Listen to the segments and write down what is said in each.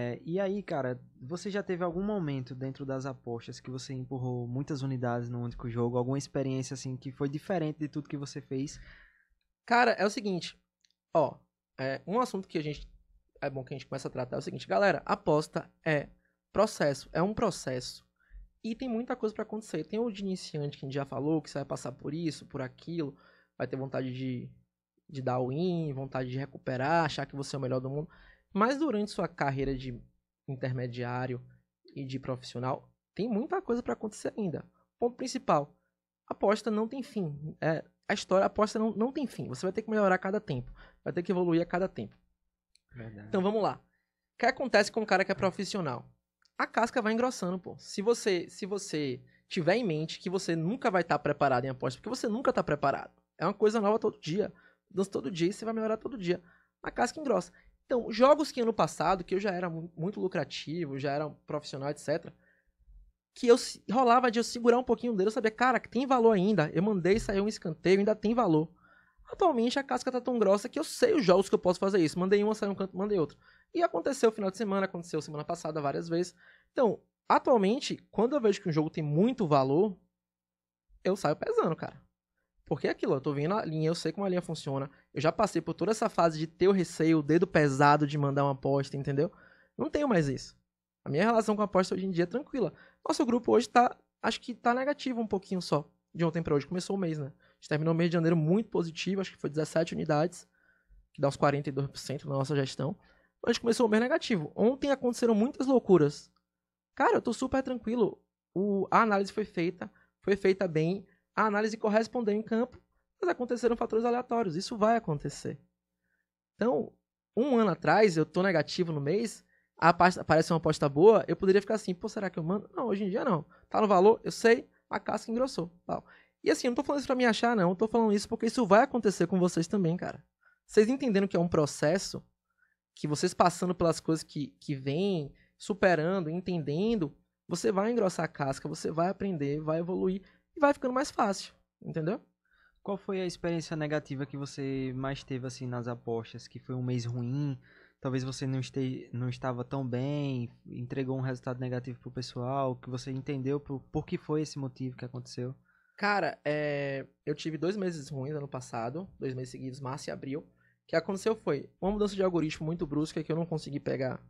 É, e aí, cara, você já teve algum momento dentro das apostas que você empurrou muitas unidades num único jogo? Alguma experiência, assim, que foi diferente de tudo que você fez? Cara, é o seguinte, ó, é, um assunto que a gente, é bom que a gente começa a tratar é o seguinte, galera, aposta é processo, é um processo. E tem muita coisa para acontecer. Tem o de iniciante que a gente já falou, que você vai passar por isso, por aquilo, vai ter vontade de, de dar win, vontade de recuperar, achar que você é o melhor do mundo. Mas durante sua carreira de intermediário e de profissional, tem muita coisa para acontecer ainda. Ponto principal: aposta não tem fim. É, a história, a aposta não, não tem fim. Você vai ter que melhorar a cada tempo. Vai ter que evoluir a cada tempo. Verdade. Então vamos lá. O que acontece com um cara que é profissional? A casca vai engrossando, pô. Se você, se você tiver em mente que você nunca vai estar tá preparado em aposta, porque você nunca está preparado. É uma coisa nova todo dia. Dança todo dia e você vai melhorar todo dia. A casca engrossa. Então, jogos que ano passado, que eu já era muito lucrativo, já era um profissional, etc., que eu rolava de eu segurar um pouquinho dele, eu sabia, cara, que tem valor ainda. Eu mandei sair um escanteio, ainda tem valor. Atualmente a casca tá tão grossa que eu sei os jogos que eu posso fazer isso. Mandei uma, saiu um canto, mandei outro. E aconteceu final de semana, aconteceu semana passada várias vezes. Então, atualmente, quando eu vejo que um jogo tem muito valor, eu saio pesando, cara. Porque é aquilo, eu tô vendo a linha, eu sei como a linha funciona. Eu já passei por toda essa fase de ter o receio, o dedo pesado de mandar uma aposta, entendeu? Não tenho mais isso. A minha relação com a aposta hoje em dia é tranquila. Nosso grupo hoje tá, acho que tá negativo um pouquinho só. De ontem para hoje, começou o mês, né? A gente terminou o mês de janeiro muito positivo, acho que foi 17 unidades, que dá uns 42% na nossa gestão. A gente começou o mês negativo. Ontem aconteceram muitas loucuras. Cara, eu tô super tranquilo. O, a análise foi feita, foi feita bem a análise correspondeu em campo, mas aconteceram fatores aleatórios. Isso vai acontecer. Então, um ano atrás, eu estou negativo no mês, aparece uma aposta boa, eu poderia ficar assim, pô, será que eu mando? Não, hoje em dia não. Tá no valor, eu sei, a casca engrossou. Tal. E assim, eu não tô falando isso para me achar, não. Eu tô falando isso porque isso vai acontecer com vocês também, cara. Vocês entendendo que é um processo, que vocês passando pelas coisas que, que vêm, superando, entendendo, você vai engrossar a casca, você vai aprender, vai evoluir e vai ficando mais fácil, entendeu? Qual foi a experiência negativa que você mais teve assim nas apostas? Que foi um mês ruim? Talvez você não, este... não estava tão bem, entregou um resultado negativo pro pessoal, que você entendeu por, por que foi esse motivo que aconteceu? Cara, é... eu tive dois meses ruins ano passado, dois meses seguidos, março e abril. O que aconteceu foi uma mudança de algoritmo muito brusca que eu não consegui pegar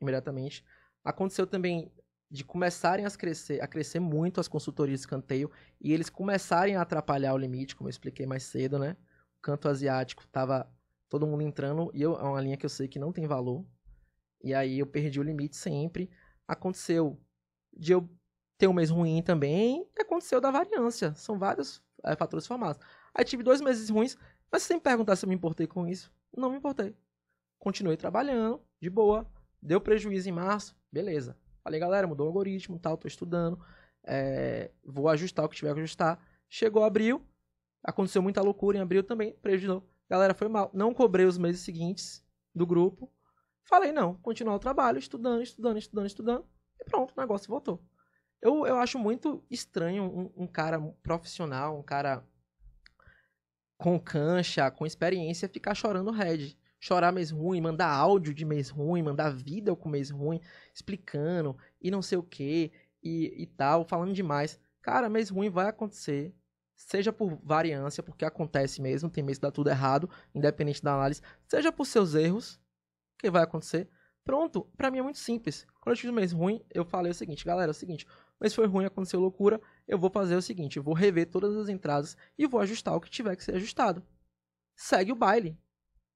imediatamente. Aconteceu também de começarem a crescer, a crescer muito as consultorias de escanteio e eles começarem a atrapalhar o limite, como eu expliquei mais cedo, né? O canto asiático tava todo mundo entrando e eu, é uma linha que eu sei que não tem valor. E aí eu perdi o limite sempre. Aconteceu de eu ter um mês ruim também e aconteceu da variância. São vários é, fatores formados. Aí tive dois meses ruins, mas sem perguntar se eu me importei com isso, não me importei. Continuei trabalhando, de boa. Deu prejuízo em março, beleza. Falei, galera, mudou o algoritmo tal, tô estudando. É, vou ajustar o que tiver que ajustar. Chegou abril, aconteceu muita loucura em abril também, prejudicou Galera, foi mal. Não cobrei os meses seguintes do grupo. Falei, não, continuar o trabalho, estudando, estudando, estudando, estudando. E pronto, o negócio voltou. Eu, eu acho muito estranho um, um cara profissional, um cara com cancha, com experiência, ficar chorando red chorar mês ruim, mandar áudio de mês ruim, mandar vida com mês ruim, explicando e não sei o que e, e tal, falando demais. Cara, mês ruim vai acontecer, seja por variância, porque acontece mesmo, tem mês que dá tudo errado, independente da análise, seja por seus erros, que vai acontecer. Pronto, para mim é muito simples. Quando eu tive um mês ruim, eu falei o seguinte, galera, é o seguinte, mas foi ruim, aconteceu loucura, eu vou fazer o seguinte, eu vou rever todas as entradas e vou ajustar o que tiver que ser ajustado. Segue o baile,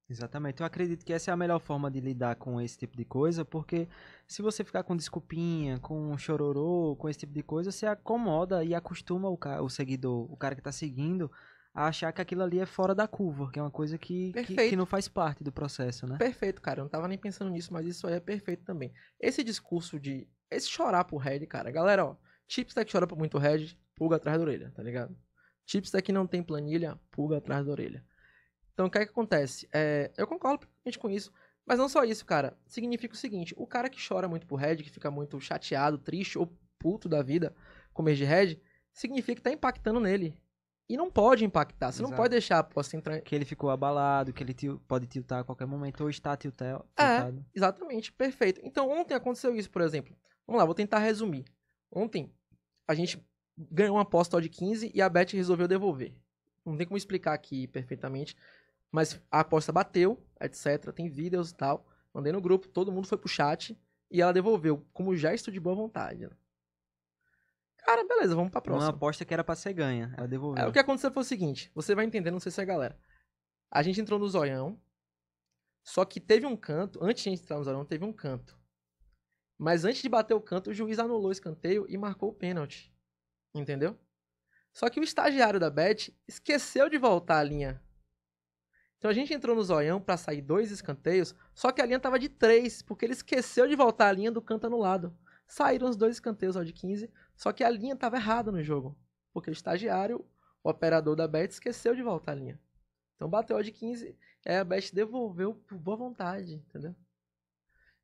Exatamente. Eu acredito que essa é a melhor forma de lidar com esse tipo de coisa, porque se você ficar com desculpinha, com chororô, com esse tipo de coisa, você acomoda e acostuma o, o seguidor, o cara que está seguindo, a achar que aquilo ali é fora da curva, que é uma coisa que, que, que, não faz parte do processo, né? Perfeito, cara. Eu não estava nem pensando nisso, mas isso aí é perfeito também. Esse discurso de. Esse chorar pro Red, cara. Galera, ó. Chips tá que chora por muito Red, pulga atrás da orelha, tá ligado? Chips tá que não tem planilha, pulga atrás da orelha. Então, o que é que acontece? É, eu concordo com isso, mas não só isso, cara. Significa o seguinte, o cara que chora muito por Red, que fica muito chateado, triste ou puto da vida com o de Red, significa que tá impactando nele. E não pode impactar, você Exato. não pode deixar a aposta entrar... Que ele ficou abalado, que ele til... pode tiltar a qualquer momento, ou está tiltado. É, exatamente, perfeito. Então, ontem aconteceu isso, por exemplo. Vamos lá, vou tentar resumir. Ontem, a gente ganhou uma aposta de 15 e a Beth resolveu devolver. Não tem como explicar aqui perfeitamente, mas a aposta bateu, etc. Tem vídeos e tal. Mandei no grupo, todo mundo foi pro chat e ela devolveu, como já estou de boa vontade. Né? Cara, beleza, vamos pra próxima. Uma aposta que era pra ser ganha, ela devolveu. É, o que aconteceu foi o seguinte, você vai entender, não sei se é a galera. A gente entrou no zoião, só que teve um canto, antes de entrar no zoião, teve um canto. Mas antes de bater o canto, o juiz anulou o escanteio e marcou o pênalti. Entendeu? Só que o estagiário da Bet esqueceu de voltar a linha então a gente entrou no zoião para sair dois escanteios, só que a linha tava de três, porque ele esqueceu de voltar a linha do canto anulado. Saíram os dois escanteios ao de 15, só que a linha tava errada no jogo, porque o estagiário, o operador da Bet, esqueceu de voltar a linha. Então bateu ao de 15, aí é, a Bet devolveu por boa vontade, entendeu?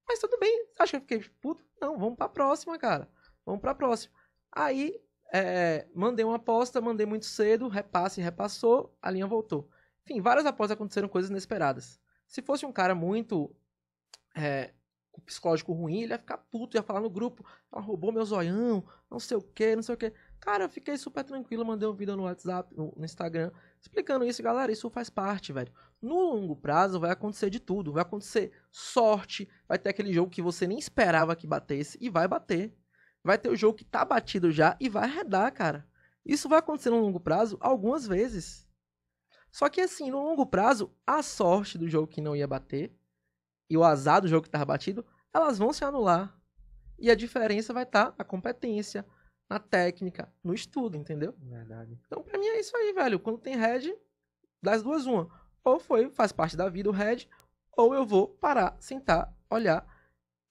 Mas tudo bem, acho que eu fiquei puto? Não, vamos pra próxima, cara. Vamos pra próxima. Aí, é, mandei uma aposta, mandei muito cedo, repasse, repassou, a linha voltou. Enfim, várias após aconteceram coisas inesperadas. Se fosse um cara muito é, psicológico ruim, ele ia ficar puto, ia falar no grupo, ela ah, roubou meu zoião, não sei o que, não sei o que. Cara, eu fiquei super tranquilo, mandei um vídeo no WhatsApp, no, no Instagram, explicando isso, galera, isso faz parte, velho. No longo prazo vai acontecer de tudo, vai acontecer sorte, vai ter aquele jogo que você nem esperava que batesse e vai bater. Vai ter o jogo que tá batido já e vai arredar, cara. Isso vai acontecer no longo prazo algumas vezes. Só que assim, no longo prazo, a sorte do jogo que não ia bater e o azar do jogo que estava batido, elas vão se anular. E a diferença vai estar tá na competência, na técnica, no estudo, entendeu? Verdade. Então, pra mim é isso aí, velho. Quando tem red, das duas, uma. Ou foi, faz parte da vida o red, ou eu vou parar, sentar, olhar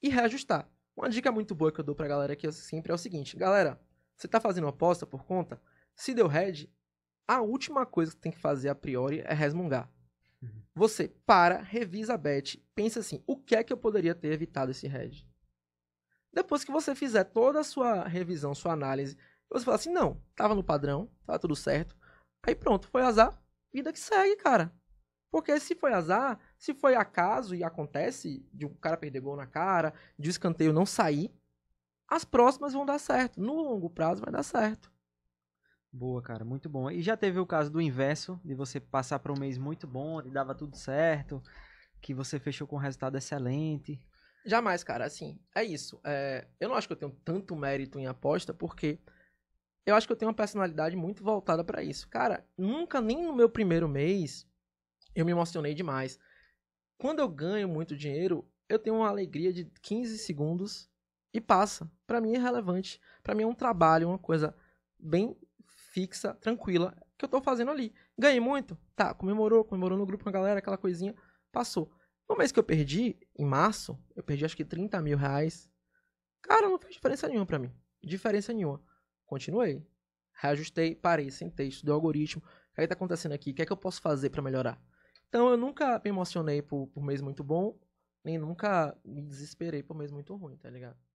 e reajustar. Uma dica muito boa que eu dou pra galera aqui assim, sempre é o seguinte: galera, você tá fazendo aposta por conta? Se deu red, a última coisa que tem que fazer a priori é resmungar. Uhum. Você para, revisa a bet, pensa assim, o que é que eu poderia ter evitado esse head? Depois que você fizer toda a sua revisão, sua análise, você fala assim, não, tava no padrão, tava tudo certo. Aí pronto, foi azar, vida que segue, cara. Porque se foi azar, se foi acaso e acontece de um cara perder gol na cara, de um escanteio não sair, as próximas vão dar certo. No longo prazo vai dar certo. Boa, cara, muito bom. E já teve o caso do inverso, de você passar para um mês muito bom, e dava tudo certo, que você fechou com um resultado excelente. Jamais, cara, assim, é isso. É, eu não acho que eu tenho tanto mérito em aposta, porque eu acho que eu tenho uma personalidade muito voltada para isso. Cara, nunca, nem no meu primeiro mês, eu me emocionei demais. Quando eu ganho muito dinheiro, eu tenho uma alegria de 15 segundos e passa. Para mim é relevante. Para mim é um trabalho, uma coisa bem fixa, tranquila, que eu tô fazendo ali. Ganhei muito? Tá, comemorou, comemorou no grupo com a galera, aquela coisinha, passou. No mês que eu perdi, em março, eu perdi acho que 30 mil reais. Cara, não fez diferença nenhuma para mim. Diferença nenhuma. Continuei. Reajustei, parei, sentei, estudei o algoritmo. O que, é que tá acontecendo aqui? O que é que eu posso fazer para melhorar? Então eu nunca me emocionei por, por mês muito bom, nem nunca me desesperei por mês muito ruim, tá ligado?